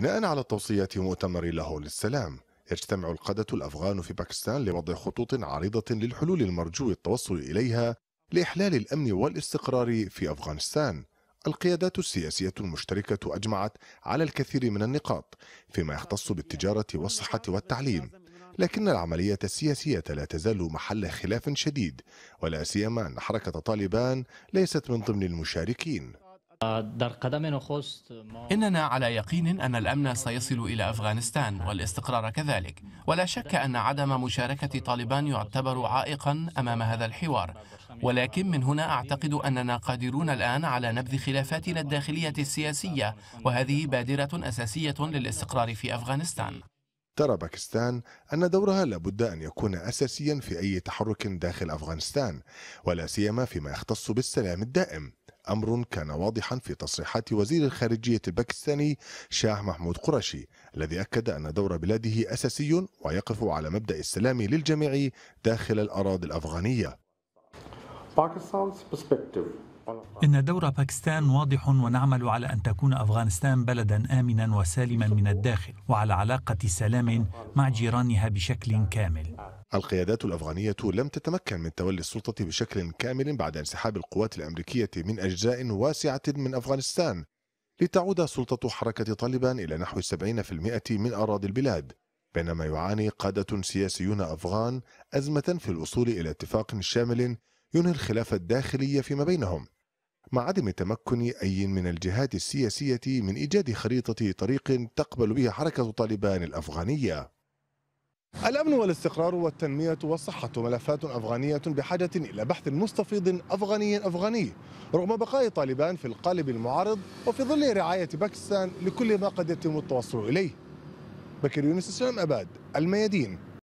بناء على توصيات مؤتمر لاهور للسلام يجتمع القادة الأفغان في باكستان لوضع خطوط عريضة للحلول المرجو التوصل إليها لإحلال الأمن والاستقرار في أفغانستان القيادات السياسية المشتركة أجمعت على الكثير من النقاط فيما يختص بالتجارة والصحة والتعليم لكن العملية السياسية لا تزال محل خلاف شديد ولا سيما أن حركة طالبان ليست من ضمن المشاركين إننا على يقين أن الأمن سيصل إلى أفغانستان والاستقرار كذلك ولا شك أن عدم مشاركة طالبان يعتبر عائقا أمام هذا الحوار ولكن من هنا أعتقد أننا قادرون الآن على نبذ خلافاتنا الداخلية السياسية وهذه بادرة أساسية للاستقرار في أفغانستان ترى باكستان أن دورها لابد أن يكون أساسيا في أي تحرك داخل أفغانستان ولا سيما فيما يختص بالسلام الدائم أمر كان واضحا في تصريحات وزير الخارجية الباكستاني شاه محمود قرشي الذي أكد أن دور بلاده أساسي ويقف على مبدأ السلام للجميع داخل الأراضي الأفغانية Pakistan's perspective إن دور باكستان واضح ونعمل على أن تكون أفغانستان بلدا آمنا وسالما من الداخل وعلى علاقة سلام مع جيرانها بشكل كامل القيادات الأفغانية لم تتمكن من تولي السلطة بشكل كامل بعد انسحاب القوات الأمريكية من أجزاء واسعة من أفغانستان لتعود سلطة حركة طالبان إلى نحو 70% من أراضي البلاد بينما يعاني قادة سياسيون أفغان أزمة في الوصول إلى اتفاق شامل ينهي الخلاف الداخلي فيما بينهم مع عدم تمكن أي من الجهات السياسية من إيجاد خريطة طريق تقبل بها حركة طالبان الأفغانية الأمن والاستقرار والتنمية والصحة ملفات أفغانية بحاجة إلى بحث مستفيض أفغاني أفغاني رغم بقاء طالبان في القالب المعارض وفي ظل رعاية باكستان لكل ما قد يتم التوصل إليه بكر يونس السلام أباد الميادين